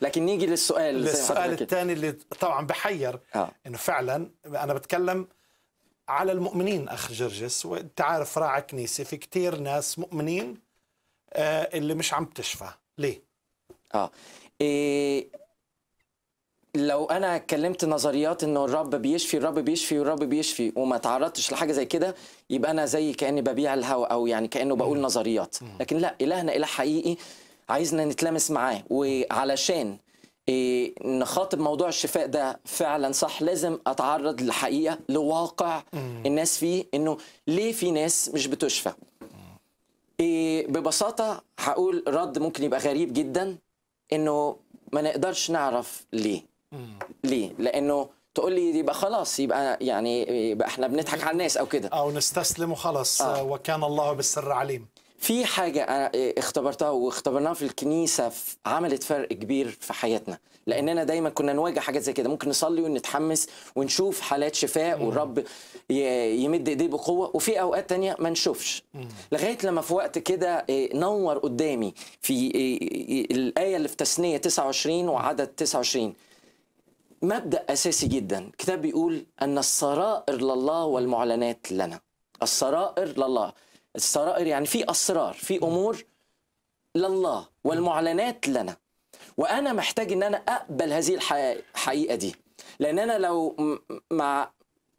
لكن نيجي للسؤال السؤال الثاني اللي طبعا بحير آه. انه فعلا انا بتكلم على المؤمنين اخ جرجس وانت عارف راعي كنيسه في كثير ناس مؤمنين آه اللي مش عم تشفى ليه اه إيه لو انا اتكلمت نظريات انه الرب بيشفي الرب بيشفي والرب بيشفي وما تعرضتش لحاجه زي كده يبقى انا زي كاني ببيع الهوى او يعني كانه بقول نظريات لكن لا الهنا اله حقيقي عايزنا نتلامس معاه وعلشان إيه، نخاطب موضوع الشفاء ده فعلا صح لازم اتعرض للحقيقه لواقع الناس فيه انه ليه في ناس مش بتشفى إيه، ببساطه هقول رد ممكن يبقى غريب جدا انه ما نقدرش نعرف ليه ليه لانه تقول لي يبقى خلاص يبقى يعني يبقى احنا بنضحك على الناس او كده او نستسلم وخلاص آه. وكان الله بالسر عليم في حاجة أنا إيه اختبرتها واختبرناها في الكنيسة عملت فرق كبير في حياتنا لأننا دايما كنا نواجه حاجات زي كده ممكن نصلي ونتحمس ونشوف حالات شفاء والرب يمد إيديه بقوة وفي أوقات تانية ما نشوفش لغاية لما في وقت كده إيه نور قدامي في إيه الآية اللي في تسنية 29 وعدد 29 مبدأ أساسي جدا كتاب بيقول أن السرائر لله والمعلنات لنا السرائر لله السرائر يعني في اسرار في امور لله والمعلنات لنا وانا محتاج ان انا اقبل هذه الحقيقه دي لان انا لو ما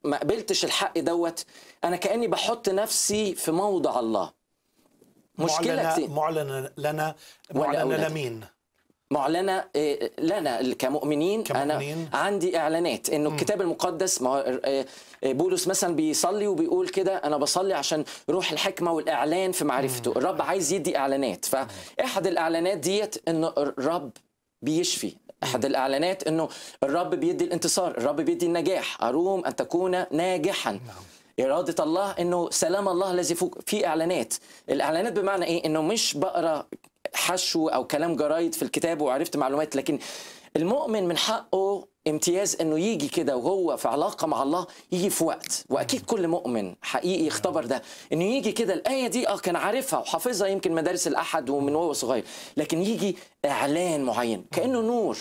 ما قبلتش الحق دوت انا كاني بحط نفسي في موضع الله مشكله معلنة, معلنة لنا معلنة لمين معلنه لنا كمؤمنين, آه، كمؤمنين. انا عندي اعلانات انه الكتاب المقدس ما آه، آه، بولس مثلا بيصلي وبيقول كده انا بصلي عشان روح الحكمه والاعلان في معرفته الرب عايز يدي اعلانات فاحد الاعلانات ديت أنه الرب بيشفي احد الاعلانات انه الرب بيدي الانتصار الرب بيدي النجاح اروم ان تكون ناجحا نعم. إرادة الله إنه سلام الله الذي فوق في إعلانات الإعلانات بمعنى إيه إنه مش بقرأ حشو او كلام جرايد في الكتاب وعرفت معلومات لكن المؤمن من حقه امتياز انه يجي كده وهو في علاقه مع الله يجي في وقت واكيد كل مؤمن حقيقي يختبر ده انه يجي كده الايه دي اه كان عارفها وحافظها يمكن مدارس الاحد ومن وهو صغير لكن يجي اعلان معين كانه نور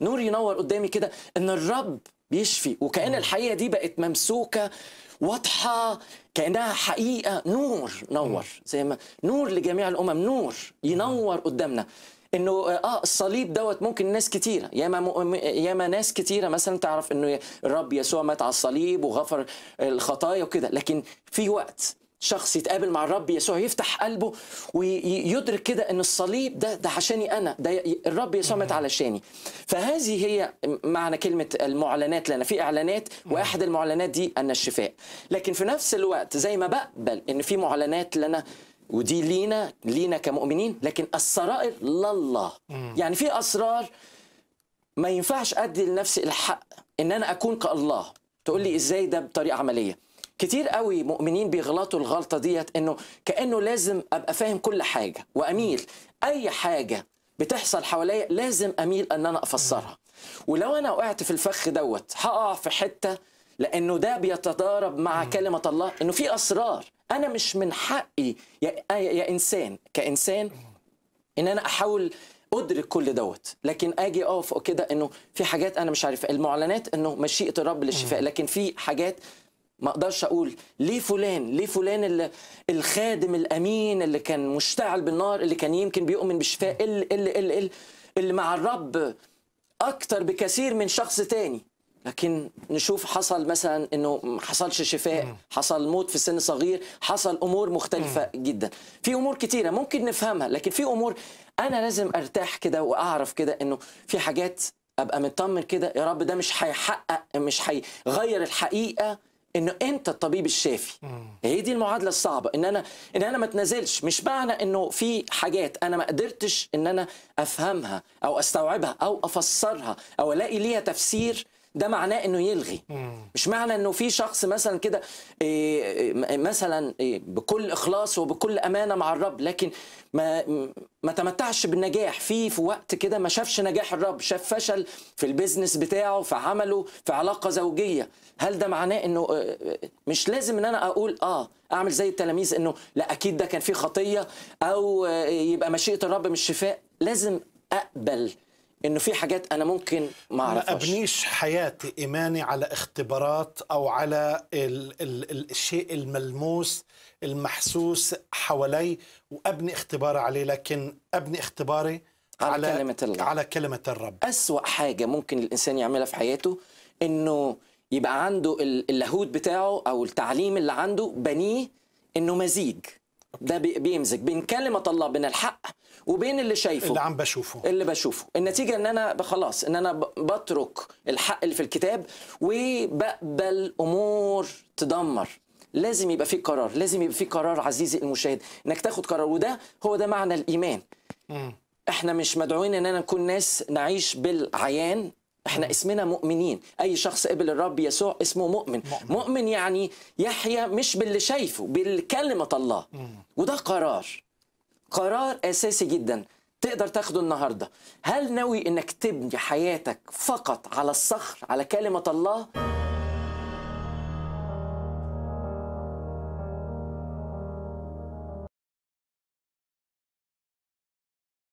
نور ينور قدامي كده ان الرب بيشفي وكأن آه. الحقيقة دي بقت ممسوكة واضحة كأنها حقيقة نور نور آه. زي ما نور لجميع الأمم نور ينور قدامنا انه اه الصليب دوت ممكن ناس كتيره ياما ياما ناس كتيره مثلا تعرف انه الرب يسوع مات على الصليب وغفر الخطايا وكده لكن في وقت شخص يتقابل مع الرب يسوع يفتح قلبه ويدرك كده ان الصليب ده ده عشاني انا ده الرب يسوع مات علشاني فهذه هي معنى كلمه المعلنات لنا في اعلانات واحد المعلنات دي ان الشفاء لكن في نفس الوقت زي ما بقبل ان في معلنات لنا ودي لينا لينا كمؤمنين لكن السرائر لله يعني في اسرار ما ينفعش ادي لنفسي الحق ان انا اكون كالله تقول لي ازاي ده بطريقه عمليه كتير قوي مؤمنين بيغلطوا الغلطه ديت انه كانه لازم ابقى فاهم كل حاجه واميل اي حاجه بتحصل حواليا لازم اميل ان انا افسرها ولو انا وقعت في الفخ دوت هقع في حته لانه ده بيتضارب مع كلمه الله انه في اسرار انا مش من حقي يا, يا انسان كانسان ان انا احاول ادرك كل دوت لكن اجي اقف كده انه في حاجات انا مش عارف المعلنات انه مشيئه الرب للشفاء لكن في حاجات ما اقدرش اقول ليه فلان ليه فلان اللي الخادم الامين اللي كان مشتعل بالنار اللي كان يمكن بيؤمن بالشفاء ال ال ال اللي مع الرب اكتر بكثير من شخص تاني لكن نشوف حصل مثلا انه ما حصلش شفاء حصل موت في سن صغير حصل امور مختلفه جدا في امور كتيره ممكن نفهمها لكن في امور انا لازم ارتاح كده واعرف كده انه في حاجات ابقى مطمن كده يا رب ده مش هيحقق مش هيغير الحقيقه انه انت الطبيب الشافي هي دي المعادله الصعبه ان انا ان انا ما تنزلش مش معنى انه في حاجات انا ما قدرتش ان انا افهمها او استوعبها او افسرها او الاقي ليها تفسير ده معناه انه يلغي مش معنى انه في شخص مثلا كده إيه، إيه، مثلا إيه، بكل اخلاص وبكل امانه مع الرب لكن ما ما تمتعش بالنجاح في في وقت كده ما شافش نجاح الرب شاف فشل في البيزنس بتاعه في عمله في علاقه زوجيه هل ده معناه انه مش لازم ان انا اقول اه اعمل زي التلاميذ انه لا اكيد ده كان فيه خطيه او يبقى مشيئه الرب مش شفاء لازم اقبل انه في حاجات انا ممكن ما اعرفهاش ما ابنيش حياتي ايماني على اختبارات او على ال ال الشيء الملموس المحسوس حوالي وابني اختباري عليه لكن ابني اختباري على, على كلمة الله على كلمة الرب أسوأ حاجة ممكن الإنسان يعملها في حياته إنه يبقى عنده اللاهوت بتاعه أو التعليم اللي عنده بنيه إنه مزيج ده بيمزج بين كلمه الله بين الحق وبين اللي شايفه اللي عم بشوفه اللي بشوفه النتيجه ان انا خلاص ان انا بترك الحق اللي في الكتاب وبقبل امور تدمر لازم يبقى في قرار لازم يبقى في قرار عزيزي المشاهد انك تاخد قرار وده هو ده معنى الايمان م. احنا مش مدعوين اننا نكون ناس نعيش بالعيان احنا اسمنا مؤمنين اي شخص قبل الرب يسوع اسمه مؤمن مؤمن, يعني يحيا مش باللي شايفه بالكلمه الله وده قرار قرار اساسي جدا تقدر تاخده النهارده هل ناوي انك تبني حياتك فقط على الصخر على كلمه الله